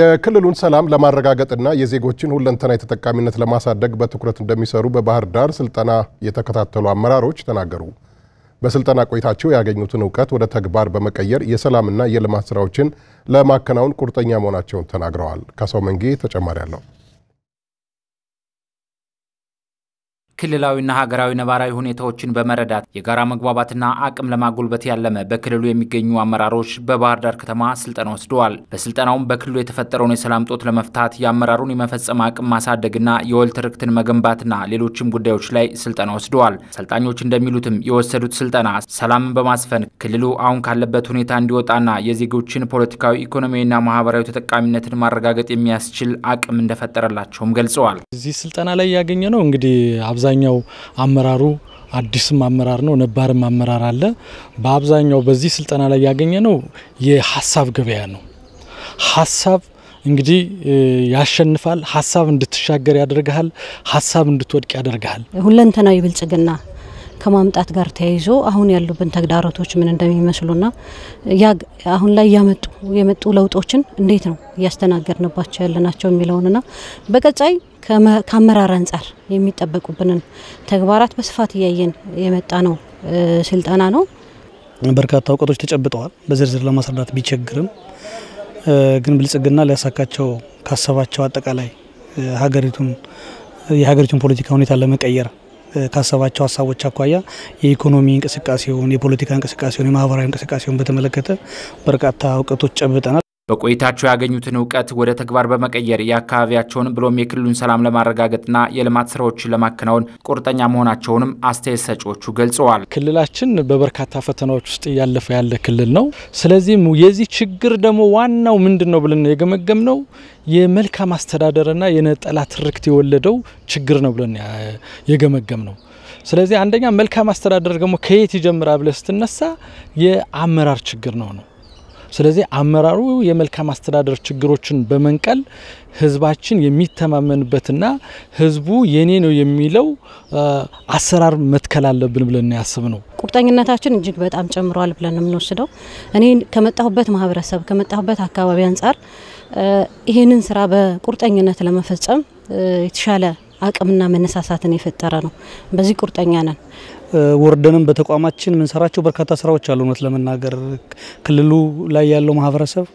የክልሉን ሰላም ለማረጋገጥና የዜጎችን ሁለንተና ተጠቃሚነት ለማሳደግ በትኩረት እንደሚሰሩ በባህር ዳር ስልጠና የተከታተሉ አመራሮች ተናገሩ። በስልጠና ቆይታቸው ያገኙትን እውቀት ወደ ተግባር በመቀየር የሰላምና የልማት ስራዎችን ለማከናወን ቁርጠኛ መሆናቸውን ተናግረዋል። ከሰው መንጌ ተጨማሪ አለው። ክልላዊና ሀገራዊ ነባራዊ ሁኔታዎችን በመረዳት የጋራ መግባባትና አቅም ለማጎልበት ያለመ በክልሉ የሚገኙ አመራሮች በባህር ዳር ከተማ ስልጠና ወስደዋል። በስልጠናውም በክልሉ የተፈጠረውን የሰላም ጦት ለመፍታት የአመራሩን የመፈጸም አቅም ማሳደግና የወል ትርክትን መገንባትና ሌሎችም ጉዳዮች ላይ ስልጠና ወስደዋል። ሰልጣኞች እንደሚሉትም የወሰዱት ስልጠና ሰላምን በማስፈን ክልሉ አሁን ካለበት ሁኔታ እንዲወጣና የዜጎችን ፖለቲካዊ፣ ኢኮኖሚያዊና ማህበራዊ ተጠቃሚነትን ማረጋገጥ የሚያስችል አቅም እንደፈጠረላቸውም ገልጸዋል። እዚህ ስልጠና ላይ ያገኘ ነው እንግዲህ አብዛኛው አመራሩ አዲስም አመራር ነው፣ ነባርም አመራር አለ። በአብዛኛው በዚህ ስልጠና ላይ ያገኘ ነው የሀሳብ ገበያ ነው። ሀሳብ እንግዲህ ያሸንፋል። ሀሳብ እንድትሻገር ያደርግሃል። ሀሳብ እንድትወድቅ ያደርግሃል። ሁለንተናዊ ብልጽግና ከማምጣት ጋር ተያይዞ አሁን ያሉብን ተግዳሮቶች ምን እንደሚመስሉና አሁን ላይ ያመጡ የመጡ ለውጦችን እንዴት ነው እያስተናገድንባቸው ያለናቸው የሚለውንና በቀጣይ ከአመራር አንጻር የሚጠበቁብንን ተግባራት በስፋት እያየን የመጣ ነው ስልጠና ነው። በርካታ እውቀቶች ተጨብጠዋል። በዝርዝር ለማስረዳት ቢቸግርም ግን ብልጽግና ሊያሳካቸው ካሰባቸው አጠቃላይ ሀገሪቱን የሀገሪቱን ፖለቲካ ሁኔታ ለመቀየር ካሰባቸው ሀሳቦች አኳያ የኢኮኖሚ እንቅስቃሴውን፣ የፖለቲካ እንቅስቃሴውን፣ የማህበራዊ እንቅስቃሴውን በተመለከተ በርካታ እውቀቶች ጨብጠናል። በቆይታቸው ያገኙትን እውቀት ወደ ተግባር በመቀየር የአካባቢያቸውን ብሎም የክልሉን ሰላም ለማረጋገጥና የልማት ስራዎችን ለማከናወን ቁርጠኛ መሆናቸውንም አስተያየት ሰጪዎቹ ገልጸዋል። ክልላችን በበርካታ ፈተናዎች ውስጥ እያለፈ ያለ ክልል ነው። ስለዚህም የዚህ ችግር ደግሞ ዋናው ምንድን ነው ብለን የገመገም ነው የመልካም አስተዳደርና የነጠላ ትርክት የወለደው ችግር ነው ብለን የገመገም ነው። ስለዚህ አንደኛ መልካም አስተዳደር ደግሞ ከየት ይጀምራ ብለ ስትነሳ የአመራር ችግር ነው ነው ስለዚህ አመራሩ የመልካም አስተዳደር ችግሮችን በመንቀል ህዝባችን የሚተማመንበትና ህዝቡ የኔ ነው የሚለው አሰራር መትከል አለብን ብለን ያስብ ነው። ቁርጠኝነታችን እጅግ በጣም ጨምሯል ብለን የምንወስደው እኔ ከመጣሁበት ማህበረሰብ ከመጣሁበት አካባቢ አንጻር ይህንን ስራ በቁርጠኝነት ለመፈጸም የተሻለ አቅምና መነሳሳትን የፈጠረ ነው። በዚህ ቁርጠኛ ነን። ወርደንም በተቋማችን የምንሰራቸው በርካታ ስራዎች አሉ። እውነት ለመናገር ክልሉ ላይ ያለው ማህበረሰብ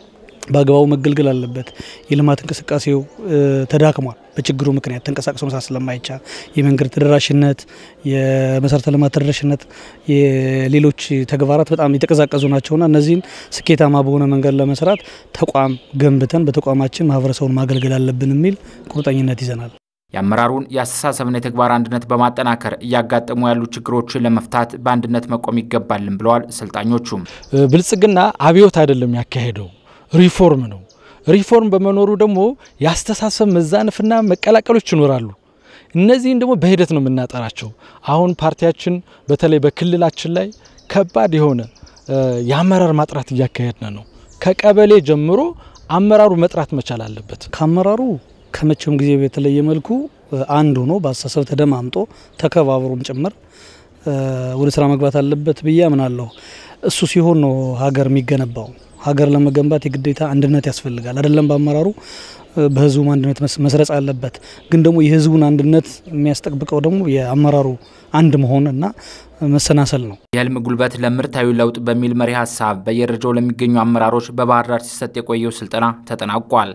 በአግባቡ መገልገል አለበት። የልማት እንቅስቃሴው ተዳክሟል። በችግሩ ምክንያት ተንቀሳቅሶ መስራት ስለማይቻል የመንገድ ተደራሽነት፣ የመሰረተ ልማት ተደራሽነት፣ የሌሎች ተግባራት በጣም የተቀዛቀዙ ናቸውና እነዚህን ስኬታማ በሆነ መንገድ ለመስራት ተቋም ገንብተን በተቋማችን ማህበረሰቡን ማገልገል አለብን የሚል ቁርጠኝነት ይዘናል። የአመራሩን የአስተሳሰብና የተግባር አንድነት በማጠናከር እያጋጠሙ ያሉ ችግሮችን ለመፍታት በአንድነት መቆም ይገባልን ብለዋል። ሰልጣኞቹም ብልጽግና አብዮት አይደለም ያካሄደው ሪፎርም ነው። ሪፎርም በመኖሩ ደግሞ የአስተሳሰብ መዛነፍና መቀላቀሎች ይኖራሉ። እነዚህን ደግሞ በሂደት ነው የምናጠራቸው። አሁን ፓርቲያችን በተለይ በክልላችን ላይ ከባድ የሆነ የአመራር ማጥራት እያካሄድን ነው። ከቀበሌ ጀምሮ አመራሩ መጥራት መቻል አለበት። ከአመራሩ ከመቼውም ጊዜ በተለየ መልኩ አንድ ሆኖ በአስተሳሰብ ተደማምጦ ተከባብሮም ጭምር ወደ ስራ መግባት አለበት ብዬ አምናለሁ። እሱ ሲሆን ነው ሀገር የሚገነባው። ሀገር ለመገንባት የግዴታ አንድነት ያስፈልጋል። አይደለም በአመራሩ በህዝቡም አንድነት መስረጽ አለበት። ግን ደግሞ የህዝቡን አንድነት የሚያስጠብቀው ደግሞ የአመራሩ አንድ መሆን እና መሰናሰል ነው። የህልም ጉልበት ለምርታዊ ለውጥ በሚል መሪ ሀሳብ በየደረጃው ለሚገኙ አመራሮች በባህር ዳር ሲሰጥ የቆየው ስልጠና ተጠናቋል።